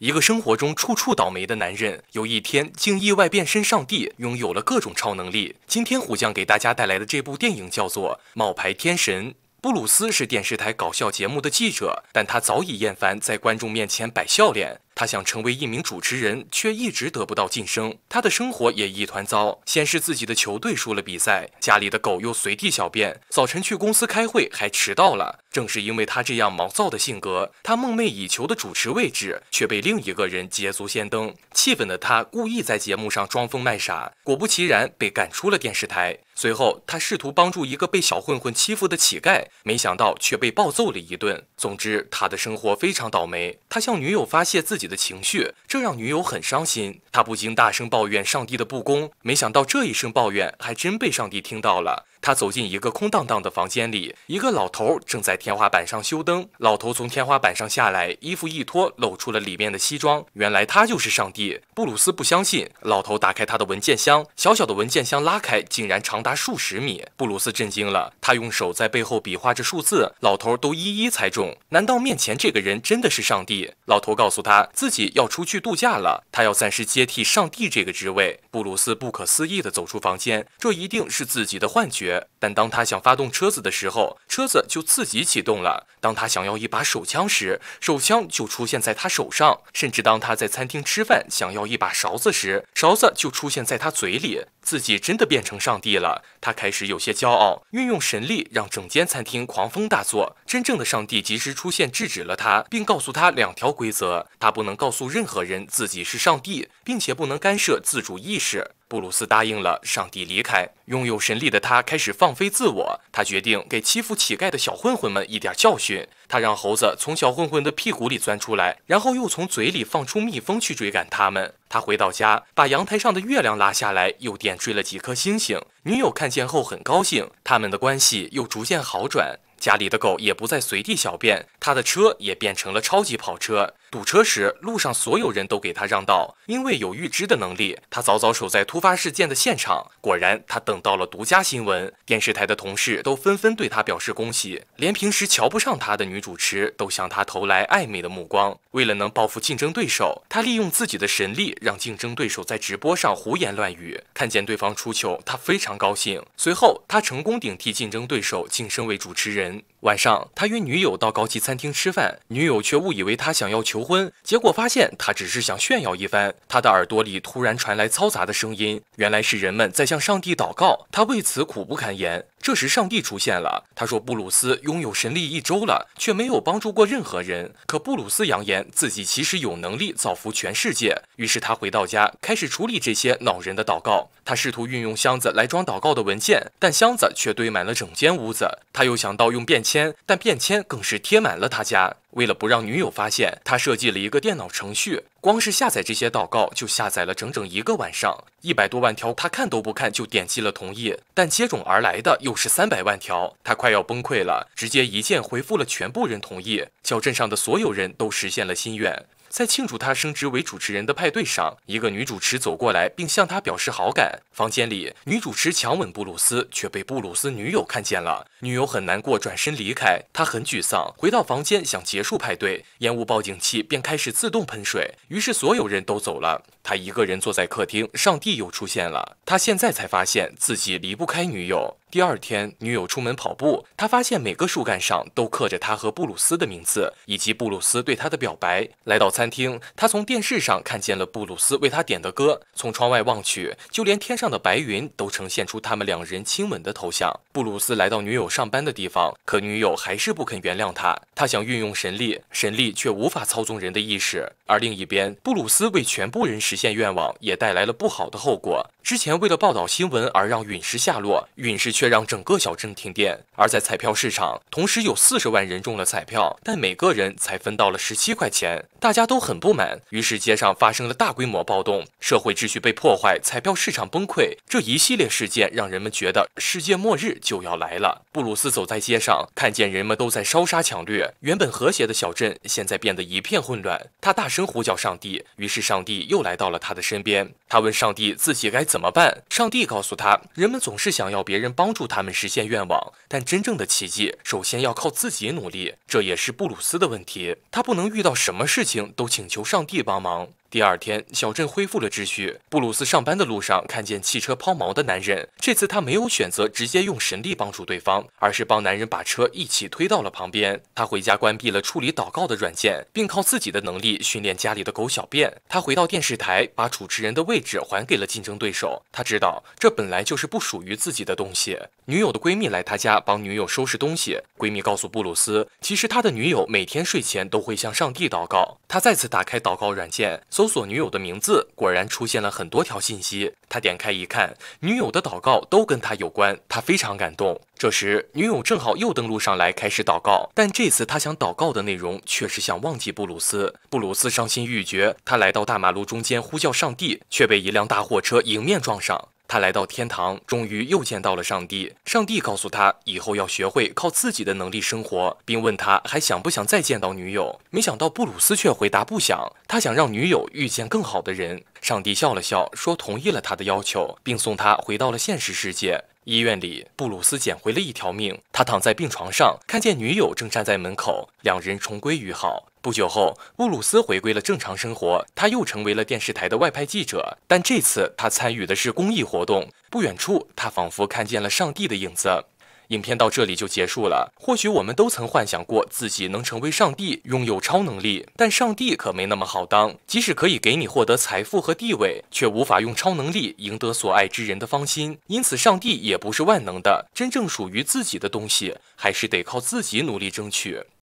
一个生活中处处倒霉的男人，有一天竟意外变身上帝，拥有了各种超能力。今天虎将给大家带来的这部电影叫做《冒牌天神》。布鲁斯是电视台搞笑节目的记者，但他早已厌烦在观众面前摆笑脸。他想成为一名主持人，却一直得不到晋升。他的生活也一团糟：先是自己的球队输了比赛，家里的狗又随地小便，早晨去公司开会还迟到了。正是因为他这样毛躁的性格，他梦寐以求的主持位置却被另一个人捷足先登。气愤的他故意在节目上装疯卖傻，果不其然被赶出了电视台。随后，他试图帮助一个被小混混欺负的乞丐，没想到却被暴揍了一顿。总之，他的生活非常倒霉。他向女友发泄自己。的情绪，这让女友很伤心，她不禁大声抱怨上帝的不公。没想到这一声抱怨，还真被上帝听到了。他走进一个空荡荡的房间里，一个老头正在天花板上修灯。老头从天花板上下来，衣服一脱，露出了里面的西装。原来他就是上帝。布鲁斯不相信。老头打开他的文件箱，小小的文件箱拉开，竟然长达数十米。布鲁斯震惊了，他用手在背后比划着数字，老头都一一猜中。难道面前这个人真的是上帝？老头告诉他，自己要出去度假了，他要暂时接替上帝这个职位。布鲁斯不可思议地走出房间，这一定是自己的幻觉。但当他想发动车子的时候，车子就自己启动了；当他想要一把手枪时，手枪就出现在他手上；甚至当他在餐厅吃饭想要一把勺子时，勺子就出现在他嘴里。自己真的变成上帝了，他开始有些骄傲，运用神力让整间餐厅狂风大作。真正的上帝及时出现，制止了他，并告诉他两条规则：他不能告诉任何人自己是上帝，并且不能干涉自主意识。布鲁斯答应了，上帝离开。拥有神力的他开始放飞自我，他决定给欺负乞丐的小混混们一点教训。他让猴子从小混混的屁股里钻出来，然后又从嘴里放出蜜蜂去追赶他们。他回到家，把阳台上的月亮拉下来，又点缀了几颗星星。女友看见后很高兴，他们的关系又逐渐好转。家里的狗也不再随地小便，他的车也变成了超级跑车。堵车时，路上所有人都给他让道，因为有预知的能力，他早早守在突发事件的现场。果然，他等到了独家新闻。电视台的同事都纷纷对他表示恭喜，连平时瞧不上他的女主持都向他投来暧昧的目光。为了能报复竞争对手，他利用自己的神力让竞争对手在直播上胡言乱语。看见对方出糗，他非常高兴。随后，他成功顶替竞争对手，晋升为主持人。晚上，他约女友到高级餐厅吃饭，女友却误以为他想要求婚，结果发现他只是想炫耀一番。他的耳朵里突然传来嘈杂的声音，原来是人们在向上帝祷告，他为此苦不堪言。这时，上帝出现了。他说：“布鲁斯拥有神力一周了，却没有帮助过任何人。”可布鲁斯扬言自己其实有能力造福全世界。于是他回到家，开始处理这些恼人的祷告。他试图运用箱子来装祷告的文件，但箱子却堆满了整间屋子。他又想到用便签，但便签更是贴满了他家。为了不让女友发现，他设计了一个电脑程序。光是下载这些祷告，就下载了整整一个晚上，一百多万条，他看都不看就点击了同意。但接踵而来的又是三百万条，他快要崩溃了，直接一键回复了全部人同意。小镇上的所有人都实现了心愿。在庆祝他升职为主持人的派对上，一个女主持走过来，并向他表示好感。房间里，女主持强吻布鲁斯，却被布鲁斯女友看见了。女友很难过，转身离开。他很沮丧，回到房间想结束派对，烟雾报警器便开始自动喷水，于是所有人都走了。他一个人坐在客厅，上帝又出现了。他现在才发现自己离不开女友。第二天，女友出门跑步，他发现每个树干上都刻着他和布鲁斯的名字，以及布鲁斯对他的表白。来到餐厅，他从电视上看见了布鲁斯为他点的歌。从窗外望去，就连天上的白云都呈现出他们两人亲吻的头像。布鲁斯来到女友上班的地方，可女友还是不肯原谅他。他想运用神力，神力却无法操纵人的意识。而另一边，布鲁斯为全部人实现愿望，也带来了不好的后果。之前为了报道新闻而让陨石下落，陨石却让整个小镇停电。而在彩票市场，同时有四十万人中了彩票，但每个人才分到了十七块钱，大家都很不满。于是街上发生了大规模暴动，社会秩序被破坏，彩票市场崩溃。这一系列事件让人们觉得世界末日就要来了。布鲁斯走在街上，看见人们都在烧杀抢掠，原本和谐的小镇现在变得一片混乱。他大声呼叫上帝，于是上帝又来到了他的身边。他问上帝自己该。怎么办？上帝告诉他，人们总是想要别人帮助他们实现愿望，但真正的奇迹首先要靠自己努力。这也是布鲁斯的问题，他不能遇到什么事情都请求上帝帮忙。第二天，小镇恢复了秩序。布鲁斯上班的路上看见汽车抛锚的男人，这次他没有选择直接用神力帮助对方，而是帮男人把车一起推到了旁边。他回家关闭了处理祷告的软件，并靠自己的能力训练家里的狗小便。他回到电视台，把主持人的位置还给了竞争对手。他知道这本来就是不属于自己的东西。女友的闺蜜来他家帮女友收拾东西，闺蜜告诉布鲁斯，其实他的女友每天睡前都会向上帝祷告。他再次打开祷告软件。搜索女友的名字，果然出现了很多条信息。他点开一看，女友的祷告都跟他有关，他非常感动。这时，女友正好又登录上来开始祷告，但这次他想祷告的内容却是想忘记布鲁斯。布鲁斯伤心欲绝，他来到大马路中间呼叫上帝，却被一辆大货车迎面撞上。他来到天堂，终于又见到了上帝。上帝告诉他，以后要学会靠自己的能力生活，并问他还想不想再见到女友。没想到布鲁斯却回答不想，他想让女友遇见更好的人。上帝笑了笑，说同意了他的要求，并送他回到了现实世界。医院里，布鲁斯捡回了一条命。他躺在病床上，看见女友正站在门口，两人重归于好。不久后，布鲁斯回归了正常生活，他又成为了电视台的外派记者。但这次，他参与的是公益活动。不远处，他仿佛看见了上帝的影子。影片到这里就结束了。或许我们都曾幻想过自己能成为上帝，拥有超能力。但上帝可没那么好当，即使可以给你获得财富和地位，却无法用超能力赢得所爱之人的芳心。因此，上帝也不是万能的。真正属于自己的东西，还是得靠自己努力争取。